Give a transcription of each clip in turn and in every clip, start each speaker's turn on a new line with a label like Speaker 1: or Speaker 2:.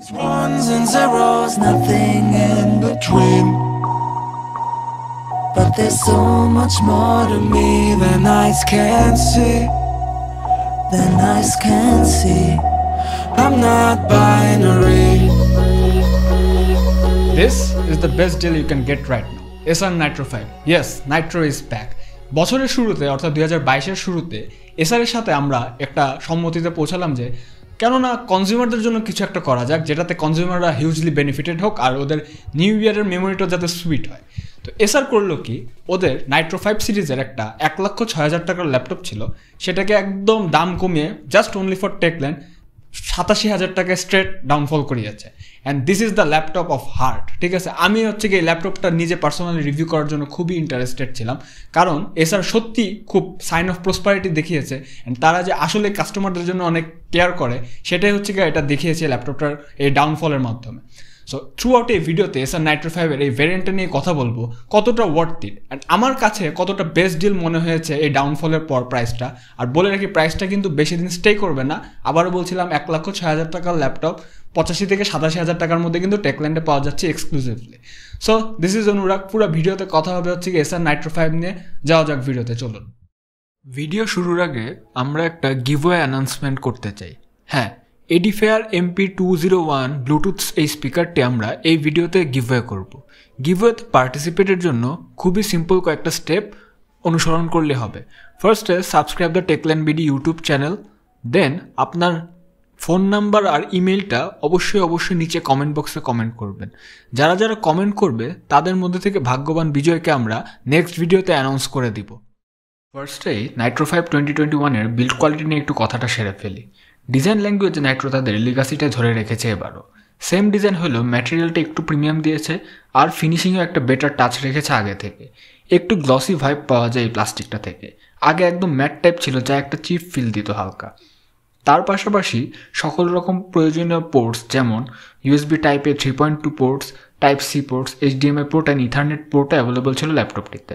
Speaker 1: It's ones and zeros, nothing in between. But there's so much more to me than eyes can see. Than eyes can see. I'm not binary. This is the best deal you can get right now. Acer Nitro 5. Yes, Nitro is back. বছরের শুরুতে অর্থাৎ দুই হাজার বাইশের শুরুতে এসআরের সাথে আমরা একটা সম্মতিতে পৌঁছালাম যে কেননা কনজিউমারদের জন্য কিছু একটা করা যাক যেটাতে কনজিউমাররা হিউজলি বেনিফিটেড হোক আর ওদের নিউ ইয়ারের মেমোরিটা যাতে সুইট হয় তো এসার করলো কি ওদের নাইট্রো ফাইভ সিরিজের একটা এক লক্ষ ছয় হাজার টাকার ল্যাপটপ ছিল সেটাকে একদম দাম কমিয়ে জাস্ট অনলি ফর টেক সাতাশি হাজার টাকায় স্ট্রেট ডাউনফল করিয়েছে and this is the laptop of heart ঠিক আছে আমি হচ্ছে কি ল্যাপটপটা নিজে পার্সোনালি রিভিউ করার জন্য খুবই ইন্টারেস্টেড ছিলাম কারণ এসার সত্যি খুব সাইন অফ প্রসপারিটি দেখিয়েছে অ্যান্ড তারা যে আসলে কাস্টমারদের জন্য অনেক কেয়ার করে সেটাই হচ্ছে কি এটা দেখিয়েছে ল্যাপটপটার এই ডাউনফলের মাধ্যমে সো থ্রু আউট এই ভিডিওতে এসার নাইট্রো ফাইভের এই ভ্যারিয়েন্টটা নিয়ে কথা বলবো কতটা ওয়ার্থ ইট অ্যান্ড আমার কাছে কতটা বেস্ট ডিল মনে হয়েছে এই ডাউনফলের পর প্রাইসটা আর বলে রাখি প্রাইসটা কিন্তু বেশি দিন স্টে করবে না আবারও বলছিলাম এক লক্ষ ছয় হাজার টাকার ল্যাপটপ পঁচাশি থেকে সাতাশি হাজার টাকার মধ্যে কিন্তু টেকল্যান্ডে পাওয়া যাচ্ছে exclusively so this is Anurag পুরো ভিডিওতে কথা হবে হচ্ছে এস আর নাইট্রো ফাইভ নিয়ে যাওয়া যাক ভিডিওতে চলুন ভিডিও শুরুর আগে আমরা একটা গিভওয়ে অ্যানাউন্সমেন্ট করতে চাই হ্যাঁ Edifier MP two zero one Bluetooth এই স্পিকারটি আমরা এই ভিডিওতে গিভওয়ে করব গিভওয়েতে পার্টিসিপেটের জন্য খুবই সিম্পল কয়েকটা স্টেপ অনুসরণ করলে হবে ফার্স্টে subscribe the Techland BD YouTube channel then আপনার ফোন নাম্বার আর ইমেলটা অবশ্যই অবশ্যই নিচে কমেন্ট বক্সে কমেন্ট করবেন যারা যারা কমেন্ট করবে তাদের মধ্যে থেকে ভাগ্যবান বিজয়কে আমরা নেক্সট ভিডিওতে অ্যানাউন্স করে দিব ফার্স্টেই নাইট্রো ফাইভ টোয়েন্টি টোয়েন্টি ওয়ানের বিল্ড কোয়ালিটি নিয়ে একটু কথাটা সেরে ফেলি ডিজাইন ল্যাঙ্গুয়েজে নাইট্রো তাদের লিগাসিটা ধরে রেখেছে এবারও সেম ডিজাইন হলেও ম্যাটেরিয়ালটা একটু প্রিমিয়াম দিয়েছে আর ফিনিশিংও একটা বেটার টাচ রেখেছে আগে থেকে একটু গ্লসি ভাইব পাওয়া যায় এই প্লাস্টিকটা থেকে আগে একদম ম্যাট টাইপ ছিল যা একটা চিপ ফিল দিত হালকা তার পাশাপাশি সকল রকম প্রয়োজনীয় পোর্টস যেমন ইউএসবি টাইপের three point two ports type C ports HDMI port and Ethernet পোর্টে অ্যাভেলেবল ছিল ল্যাপটপটিতে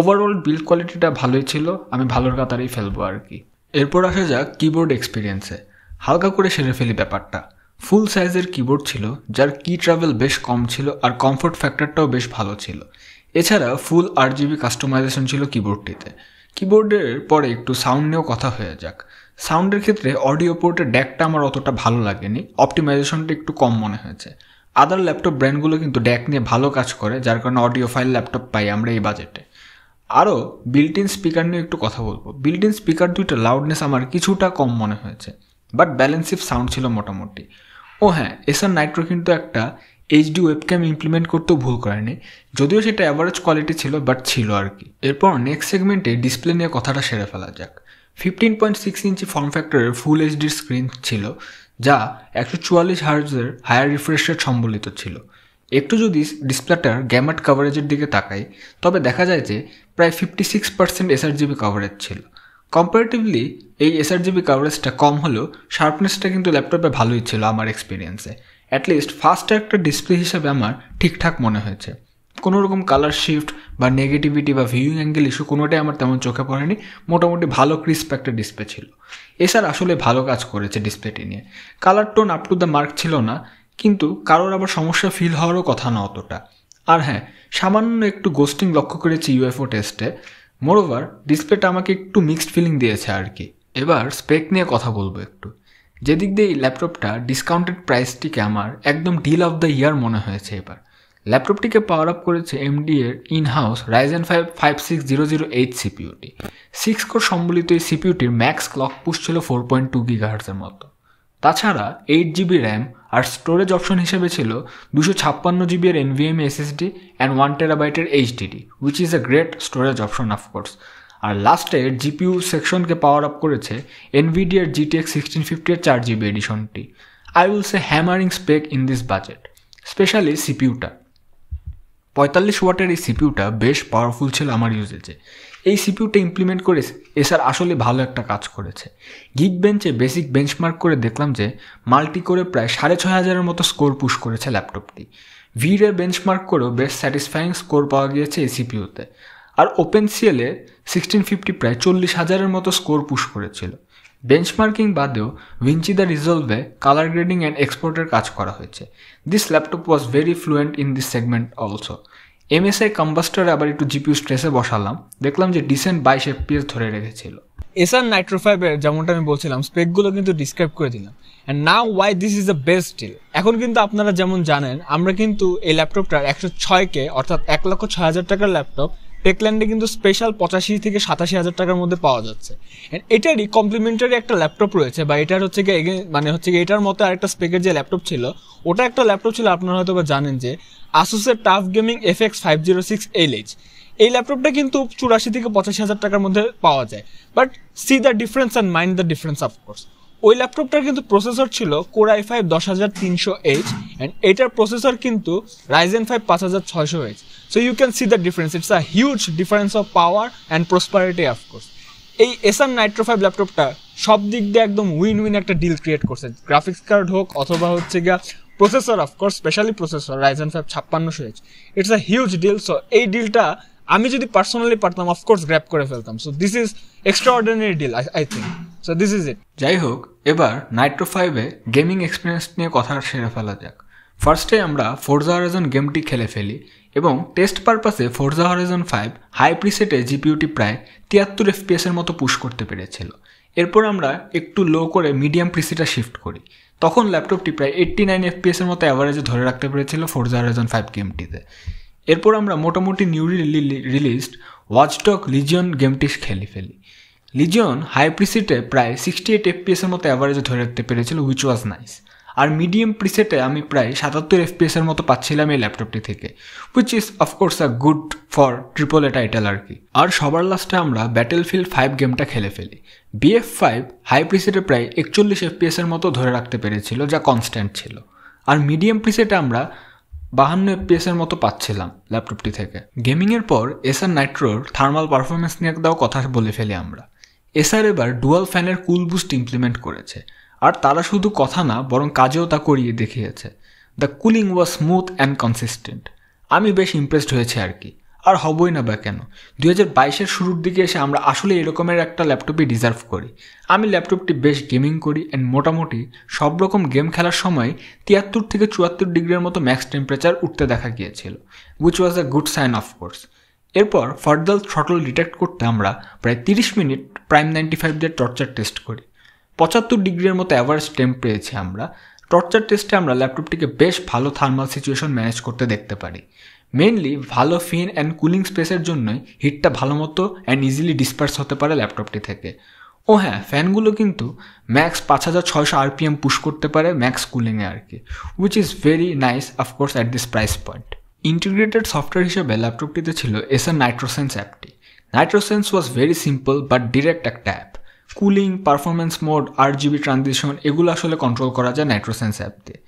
Speaker 1: ওভারঅল বিল্ড কোয়ালিটিটা ভালোই ছিল আমি ভালোর কাতারেই ফেলবো আর কি এরপর আসা যাক কিবোর্ড এক্সপিরিয়েন্সে হালকা করে সেরে ফেলি ব্যাপারটা ফুল সাইজের কিবোর্ড ছিল যার কি ট্রাভেল বেশ কম ছিল আর কমফোর্ট ফ্যাক্টরটাও বেশ ভালো ছিল এছাড়া ফুল আট জিবি কাস্টমাইজেশন ছিল কিবোর্ডটিতে কিবোর্ডের পরে একটু সাউন্ড নিয়েও কথা হয়ে যাক সাউন্ডের ক্ষেত্রে অডিও পোর্টের ড্যাকটা আমার অতটা ভালো লাগেনি অপটিমাইজেশনটা একটু কম মনে হয়েছে আদার ল্যাপটপ ব্র্যান্ডগুলো কিন্তু ড্যাক নিয়ে ভালো কাজ করে যার কারণে অডিও ফাইল ল্যাপটপ পাই আমরা এই বাজেটে আরও বিল্ট ইন স্পিকার নিয়ে একটু কথা বলবো বিল্ট ইন স্পিকার দুইটা লাউডনেস আমার কিছুটা কম মনে হয়েছে বাট ব্যালেন্সিভ সাউন্ড ছিল মোটামুটি ও হ্যাঁ এসআর নাইট্রো কিন্তু একটা এইচডি ওয়েবক্যাম ইমপ্লিমেন্ট করতেও ভুল করেনি যদিও সেটা অ্যাভারেজ কোয়ালিটি ছিল বাট ছিল আর কি এরপর নেক্সট সেগমেন্টে ডিসপ্লে নিয়ে কথাটা সেরে ফেলা যাক fifteen point six inch form ফ্যাক্টরের ফুল এইচডি স্ক্রিন ছিল যা একশো চুয়াল্লিশ হার্জের হায়ার রিফ্রেশ রেট সম্বলিত ছিল একটু যদি ডিসপ্লেটার গ্যামাট কভারেজের দিকে তাকাই তবে দেখা যায় যে প্রায় fifty six percent sRGB coverage ছিল কম্পারেটিভলি এই এসআরজিবি কভারেজটা কম হলেও শার্পনেসটা কিন্তু ল্যাপটপে ভালোই ছিল আমার এক্সপিরিয়েন্সে অ্যাটলিস্ট ফার্স্ট একটা ডিসপ্লে হিসাবে আমার ঠিকঠাক মনে হয়েছে কোনো রকম কালার শিফট বা নেগেটিভিটি বা ভিউইং অ্যাঙ্গেল ইস্যু কোনোটাই আমার তেমন চোখে পড়েনি মোটামুটি ভালো ক্রিস্প একটা ডিসপ্লে ছিল এসার আসলে ভালো কাজ করেছে ডিসপ্লেটি নিয়ে colour tone up to the mark ছিল না কিন্তু কারোর আবার সমস্যা ফিল হওয়ারও কথা না অতটা আর হ্যাঁ সামান্য একটু গোস্টিং লক্ষ্য করেছি ইউএফও টেস্টে মোরওভার ডিসপ্লেটা আমাকে একটু মিক্সড ফিলিং দিয়েছে আর কি এবার স্পেক নিয়ে কথা বলবো একটু যেদিক দিয়ে এই ল্যাপটপটা ডিসকাউন্টেড প্রাইসটিকে আমার একদম ডিল অফ দ্য ইয়ার মনে হয়েছে এবার ল্যাপটপটিকে পাওয়ার আপ করেছে এমডি এর in house Ryzen five five six zero zero eight সিপিউটি সিক্স কোর সম্বলিত এই সিপিউটির ম্যাক্স ক্লক পুশ ছিল ফোর পয়েন্ট টু গিগাহার্সের মতো তাছাড়া এইট জিবি র্যাম আর স্টোরেজ অপশন হিসেবে ছিল দুশো ছাপ্পান্ন জিবি এর এনভিএম এসএসডি অ্যান্ড ওয়ান টেরাবাইটের HDD which is a great storage option of course আর লাস্টে জিপিউ সেকশনকে পাওয়ার আপ করেছে এনভিডিয়ার জিটিএক্স সিক্সটিন ফিফটি এর চার জিবি এডিশনটি I will say hammering spec in this budget specially সিপিউটা পঁয়তাল্লিশ ওয়াটের এই সিপিউটা বেশ পাওয়ারফুল ছিল আমার ইউজেজে এই সিপিউটা ইমপ্লিমেন্ট করে এসার আসলে ভালো একটা কাজ করেছে গিগ বেঞ্চে বেসিক বেঞ্চমার্ক করে দেখলাম যে মাল্টি করে প্রায় সাড়ে ছয় হাজারের মতো স্কোর পুশ করেছে ল্যাপটপটি ভিড়ে বেঞ্চমার্ক করেও বেশ স্যাটিসফাইং স্কোর পাওয়া গিয়েছে এই সিপিউতে আর ওপেন সিএলে সিক্সটিন ফিফটি প্রায় চল্লিশ হাজারের মতো স্কোর পুশ করেছিল বেঞ্চমার্কিং বাদেও উইঞ্চি দ্য রিজলভে কালার গ্রেডিং অ্যান্ড এক্সপোর্টের কাজ করা হয়েছে this laptop was very fluent in this segment also MSI Kombustor আবার একটু জিপিউ স্ট্রেসে বসালাম দেখলাম যে ডিসেন্ট বাইশ এফপিএস ধরে রেখেছিল এসআর নাইট্রো যেমনটা আমি বলছিলাম স্পেকগুলো কিন্তু ডিসক্রাইব করে দিলাম and now why this is the best deal এখন কিন্তু আপনারা যেমন জানেন আমরা কিন্তু এই ল্যাপটপটার একশো ছয়কে অর্থাৎ এক লক্ষ ছয় হাজার টাকার ল্যাপটপ টেকল্যান্ডে কিন্তু স্পেশাল পঁচাশি থেকে সাতাশি হাজার টাকার মধ্যে পাওয়া যাচ্ছে অ্যান্ড এটারই কমপ্লিমেন্টারি একটা ল্যাপটপ রয়েছে বা এটার হচ্ছে গিয়ে মানে হচ্ছে গিয়ে এটার মতো আরেকটা স্পেকের যে ল্যাপটপ ছিল ওটা একটা ল্যাপটপ ছিল আপনারা হয়তো বা জানেন যে আসুসের tuff gaming F X five zero six L H এই ল্যাপটপটা কিন্তু চুরাশি থেকে পঁচাশি হাজার টাকার মধ্যে পাওয়া যায় but see the difference and mind the difference of course ওই ল্যাপটপটার কিন্তু প্রসেসর ছিল কোর আই ফাইভ দশ হাজার তিনশো এইচ অ্যান্ড এটার প্রসেসর কিন্তু রাইজেন ফাইভ পাঁচ হাজার ছয়শো H so you can see the difference it's a huge difference of power and prosperity of course এই এসার নাইট্রো ফাইভ ল্যাপটপটা সব দিক দিয়ে একদম উইন উইন একটা ডিল ক্রিয়েট করছে গ্রাফিক্স কার্ড হোক অথবা হচ্ছে গিয়া processor of course specially processor Ryzen five ছাপ্পান্নশো H it's a huge deal so এই ডিলটা আমি যদি পার্সোনালি পারতাম অফকোর্স গ্র্যাপ করে ফেলতাম so this is extraordinary deal I think so this is it যাই হোক এবার নাইট্রো ফাইভে গেমিং এক্সপিরিয়েন্স নিয়ে কথা সেরে ফেলা যাক ফার্স্টে আমরা ফোরজা হরাইজন গেমটি খেলে ফেলি এবং টেস্ট পারপাসে ফোরজা হরাইজন ফাইভ হাই প্রিসেটে জিপিউটি প্রায় তিয়াত্তর এফপিএসের মতো পুশ করতে পেরেছিল এরপর আমরা একটু লো করে মিডিয়াম প্রিসেটে শিফট করি তখন ল্যাপটপটি প্রায় এইট্টি নাইন এফপিএসের মতো অ্যাভারেজে ধরে রাখতে পেরেছিল ফোরজা হরাইজন ফাইভ গেমটিতে এরপর আমরা মোটামুটি নিউলি রিলিজড ওয়াচডক লিজিয়ন গেমটি খেলে ফেলি লিজিয়ন হাই প্রিসেটে প্রায় সিক্সটি এইট এফপিএসের মতো অ্যাভারেজে ধরে রাখতে পেরেছিল উইচ ওয়াজ নাইস আর মিডিয়াম প্রিসেটে আমি প্রায় সাতাত্তর এফপিএসের মতো পাচ্ছিলাম এই ল্যাপটপটি থেকে which is of course a good for triple A title আর কি আর সবার লাস্টে আমরা ব্যাটেল ফিল্ড ফাইভ গেমটা খেলে ফেলি বিএফ ফাইভ হাই প্রিসেটে প্রায় একচল্লিশ এফপিএসের মতো ধরে রাখতে পেরেছিল যা কনস্ট্যান্ট ছিল আর মিডিয়াম প্রিসেটে আমরা বাহান্ন এফপিএসের মতো পাচ্ছিলাম ল্যাপটপটি থেকে গেমিংয়ের পর এসআর নাইট্রোর থার্মাল পারফরমেন্স নিয়ে দাও কথা বলে ফেলি আমরা এসআর এবার ডুয়াল ফ্যানের কুল বুস্ট ইমপ্লিমেন্ট করেছে আর তারা শুধু কথা না বরং কাজেও তা করিয়ে দেখিয়েছে the cooling was smooth and consistent আমি বেশ ইমপ্রেসড হয়েছে আর কি আর হবই না বা কেন দু হাজার বাইশের শুরুর দিকে এসে আমরা আসলে এরকমের একটা ল্যাপটপই ডিজার্ভ করি আমি ল্যাপটপটি বেশ গেমিং করি অ্যান্ড মোটামুটি সব রকম গেম খেলার সময় তিয়াত্তর থেকে চুয়াত্তর ডিগ্রির মতো ম্যাক্স টেম্পারেচার উঠতে দেখা গিয়েছিল which was a good sign of course এরপর ফার্দাল থ্রটল ডিটেক্ট করতে আমরা প্রায় তিরিশ মিনিট প্রাইম নাইনটি ফাইভ দিয়ে টর্চার টেস্ট করি পঁচাত্তর ডিগ্রির মতো অ্যাভারেজ টেম্প পেয়েছি আমরা টর্চার টেস্টে আমরা ল্যাপটপটিকে বেশ ভালো থার্মাল সিচুয়েশন ম্যানেজ করতে দেখতে পারি মেনলি ভালো ফিন অ্যান্ড কুলিং স্পেসের জন্যই হিটটা ভালো মতো অ্যান্ড ইজিলি ডিসপার্স হতে পারে ল্যাপটপটি থেকে ও হ্যাঁ ফ্যানগুলো কিন্তু ম্যাক্স পাঁচ হাজার ছয়শো আরপিএম পুশ করতে পারে ম্যাক্স কুলিংয়ে আর কি which is very nice of course at this price point integrated software হিসেবে ল্যাপটপটিতে ছিল এসআর নাইট্রোসেন্স অ্যাপটি NitroSense was very simple but direct একটা অ্যাপ কুলিং পারফরমেন্স মোড আর জিবি ট্রানজিশন এগুলো আসলে কন্ট্রোল করা যায় নাইট্রোসেন্স অ্যাপ দিয়ে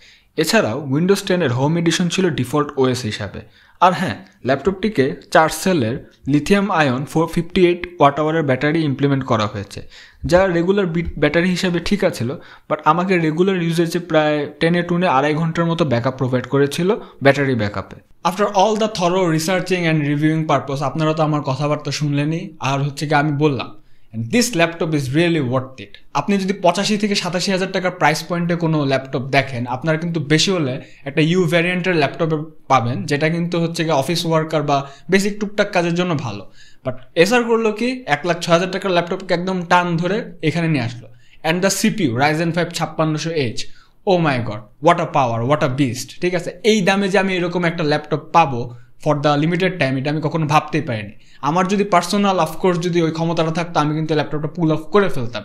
Speaker 1: এছাড়াও উইন্ডোজ টেনের হোম এডিশন ছিল ডিফল্ট ওএস হিসাবে আর হ্যাঁ ল্যাপটপটিকে চার সেলের lithium ion four fifty eight watt আওয়ারের ব্যাটারি ইমপ্লিমেন্ট করা হয়েছে যা রেগুলার ব্যাটারি হিসাবে ঠিক আছিল বাট আমাকে রেগুলার ইউজেজে প্রায় টেনে টুনে আড়াই ঘন্টার মতো ব্যাকআপ প্রোভাইড করেছিল ব্যাটারি ব্যাকআপে after all the thorough researching and reviewing purpose আপনারা তো আমার কথাবার্তা শুনলেনি আর হচ্ছে কি আমি বললাম and this laptop is really worth it আপনি যদি পঁচাশি থেকে সাতাশি হাজার টাকার প্রাইস পয়েন্টে কোনো ল্যাপটপ দেখেন আপনার কিন্তু বেশি হলে একটা ইউ ভ্যারিয়েন্টের ল্যাপটপ পাবেন যেটা কিন্তু হচ্ছে গিয়ে অফিস ওয়ার্কার বা বেসিক টুকটাক কাজের জন্য ভালো বাট আর করলো কি এক লাখ ছ হাজার টাকার ল্যাপটপকে একদম টান ধরে এখানে নিয়ে আসলো and the CPU Ryzen five ছাপ্পান্নশো H oh my god what a power what a beast ঠিক আছে এই দামে যে আমি এরকম একটা ল্যাপটপ পাবো ফর দ্য লিমিটেড টাইম এটা আমি কখনো ভাবতেই পারিনি আমার যদি পার্সোনাল অফকোর্স যদি ওই ক্ষমতাটা থাকতো আমি কিন্তু ল্যাপটপটা পুল অফ করে ফেলতাম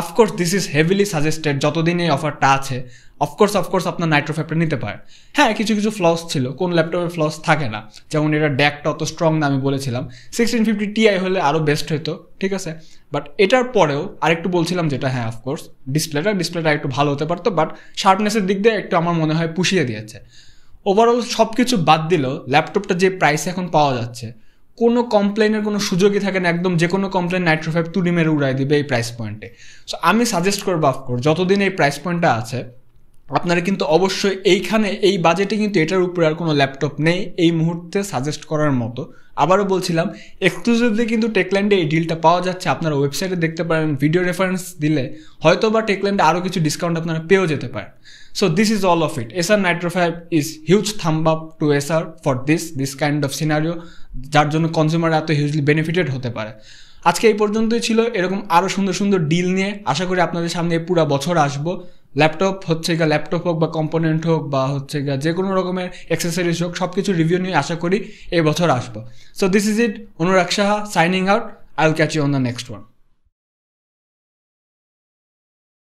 Speaker 1: of course this is heavily suggested যতদিন এই অফারটা আছে অফকোর্স অফকোর্স আপনার নাইট্রোফ্যাপটা নিতে পারে হ্যাঁ কিছু কিছু ফ্লস ছিল কোন ল্যাপটপে ফ্লস থাকে না যেমন এটা ড্যাকটা অত স্ট্রং না আমি বলেছিলাম সিক্সটিন ফিফটি টিআই হলে আরও বেস্ট হতো ঠিক আছে বাট এটার পরেও আরেকটু বলছিলাম যেটা হ্যাঁ অফকোর্স ডিসপ্লেটা ডিসপ্লেটা একটু ভালো হতে পারতো বাট শার্পনেসের দিক দিয়ে একটু আমার মনে হয় পুষিয়ে দিয়েছে ওভারঅল সব কিছু বাদ দিলেও ল্যাপটপটা যে প্রাইসে এখন পাওয়া যাচ্ছে কোনো কমপ্লেনের কোনো সুযোগই থাকে না একদম যে কোনো কমপ্লেন নাইট্রো ফাইভ তুলি মেরে উড়াই দিবে এই প্রাইস পয়েন্টে সো আমি সাজেস্ট করবো আফকোর যতদিন এই প্রাইস পয়েন্টটা আছে আপনারা কিন্তু অবশ্যই এইখানে এই বাজেটে কিন্তু এটার উপরে আর কোনো ল্যাপটপ নেই এই মুহূর্তে সাজেস্ট করার মতো আবারও বলছিলাম এক্সক্লুসিভলি কিন্তু টেকল্যান্ডে এই ডিলটা পাওয়া যাচ্ছে আপনারা ওয়েবসাইটে দেখতে পারেন ভিডিও রেফারেন্স দিলে হয়তো বা টেকল্যান্ডে আরও কিছু ডিসকাউন্ট আপনারা পেয়েও যেতে পারেন So this is all of it. SR Nitrofab is huge thumb up to SR for this, this kind of scenario যার জন্য কনজিউমার এত হিউজলি বেনিফিটেড হতে পারে আজকে এই পর্যন্তই ছিল এরকম আরও সুন্দর সুন্দর ডিল নিয়ে আশা করি আপনাদের সামনে পুরো বছর আসবো ল্যাপটপ হচ্ছে গা ল্যাপটপ হোক বা কম্পোনেন্ট হোক বা হচ্ছে গা যে কোনো রকমের অ্যাক্সেসরিজ হোক সব কিছু রিভিউ নিয়ে আশা করি এই বছর আসবো so this is it Anurag Saha signing out I will catch you on the next one